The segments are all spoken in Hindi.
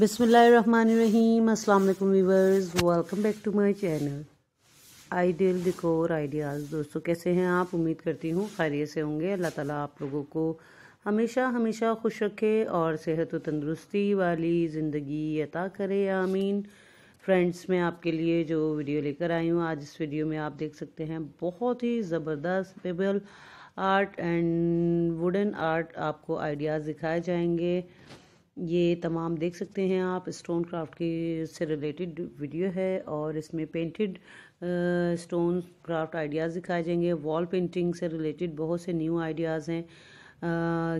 बिसमीम अस्सलाम viewers welcome back to my channel ideal decor ideas दोस्तों कैसे हैं आप उम्मीद करती हूँ खैरियत से होंगे अल्लाह ताला आप लोगों को हमेशा हमेशा खुश रखे और सेहत व तंदरुस्ती वाली ज़िंदगी अता करे आमीन फ्रेंड्स मैं आपके लिए जो वीडियो लेकर आई हूँ आज इस वीडियो में आप देख सकते हैं बहुत ही ज़बरदस्त pebble art and wooden art आपको आइडियाज़ दिखाए जाएंगे ये तमाम देख सकते हैं आप स्टोन क्राफ्ट के से रिलेटेड वीडियो है और इसमें पेंटेड स्टोन क्राफ्ट आइडियाज़ दिखाए जाएंगे वॉल पेंटिंग से रिलेटेड बहुत से न्यू आइडियाज़ हैं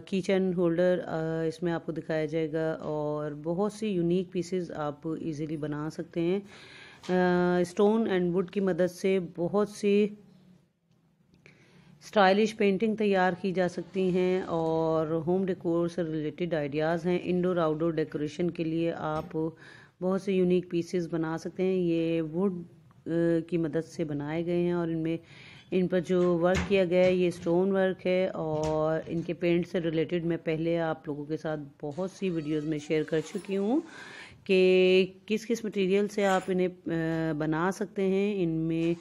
किचन होल्डर इसमें आपको दिखाया जाएगा और बहुत सी यूनिक पीसेस आप इजीली बना सकते हैं स्टोन एंड वुड की मदद से बहुत सी स्टाइलिश पेंटिंग तैयार की जा सकती हैं और होम डेकोर से रिलेटेड आइडियाज़ हैं इंडोर आउटडोर डेकोरेशन के लिए आप बहुत से यूनिक पीसेस बना सकते हैं ये वुड की मदद से बनाए गए हैं और इनमें इन पर जो वर्क किया गया है ये स्टोन वर्क है और इनके पेंट से रिलेटेड मैं पहले आप लोगों के साथ बहुत सी वीडियोस में शेयर कर चुकी हूँ कि किस किस मटेरियल से आप इन्हें बना सकते हैं इनमें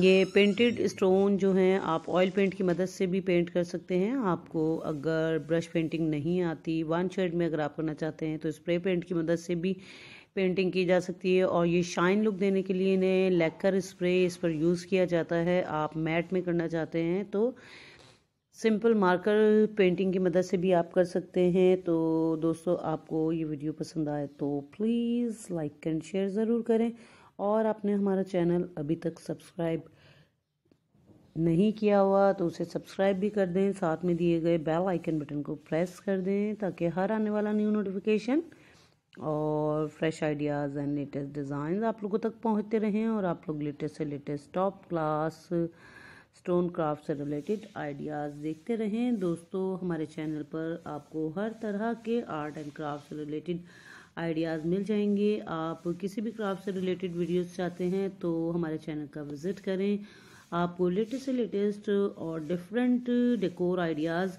ये पेंटेड स्टोन जो हैं आप ऑयल पेंट की मदद से भी पेंट कर सकते हैं आपको अगर ब्रश पेंटिंग नहीं आती वन शेड में अगर आप करना चाहते हैं तो स्प्रे पेंट की मदद से भी पेंटिंग की जा सकती है और ये शाइन लुक देने के लिए इन्हें लेकर स्प्रे इस पर यूज़ किया जाता है आप मैट में करना चाहते हैं तो सिंपल मार्कर पेंटिंग की मदद से भी आप कर सकते हैं तो दोस्तों आपको ये वीडियो पसंद आए तो प्लीज़ लाइक एंड शेयर ज़रूर करें और आपने हमारा चैनल अभी तक सब्सक्राइब नहीं किया हुआ तो उसे सब्सक्राइब भी कर दें साथ में दिए गए बेल आइकन बटन को प्रेस कर दें ताकि हर आने वाला न्यू नोटिफिकेशन और fresh ideas and latest design आप लोगों तक पहुंचते रहें और आप लोग लेटेस्ट से latest top class stone craft से रिलेटेड आइडियाज़ देखते रहें दोस्तों हमारे चैनल पर आपको हर तरह के आर्ट एंड क्राफ्ट से रिलेटेड आइडियाज़ मिल जाएंगे आप किसी भी क्राफ्ट से रिलेटेड वीडियोस चाहते हैं तो हमारे चैनल का विज़िट करें आपको लेटेस्ट से लेटेस्ट और डिफरेंट डेकोर आइडियाज़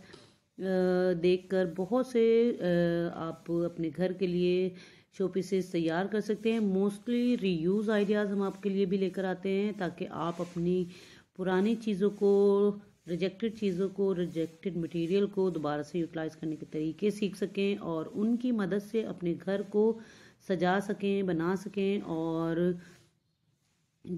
देखकर बहुत से आप अपने घर के लिए शो पीसेस तैयार कर सकते हैं मोस्टली रीयूज़ आइडियाज़ हम आपके लिए भी लेकर आते हैं ताकि आप अपनी पुरानी चीज़ों को रिजेक्टेड चीज़ों को रिजेक्टेड मटेरियल को दोबारा से यूटिलाइज करने के तरीके सीख सकें और उनकी मदद से अपने घर को सजा सकें बना सकें और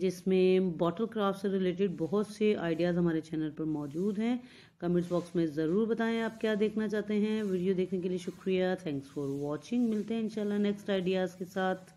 जिसमें बॉटल क्राफ्ट से रिलेटेड बहुत से आइडियाज़ हमारे चैनल पर मौजूद हैं कमेंट्स बॉक्स में ज़रूर बताएं आप क्या देखना चाहते हैं वीडियो देखने के लिए शुक्रिया थैंक्स फॉर वॉचिंग मिलते हैं इंशाल्लाह नेक्स्ट आइडियाज़ के साथ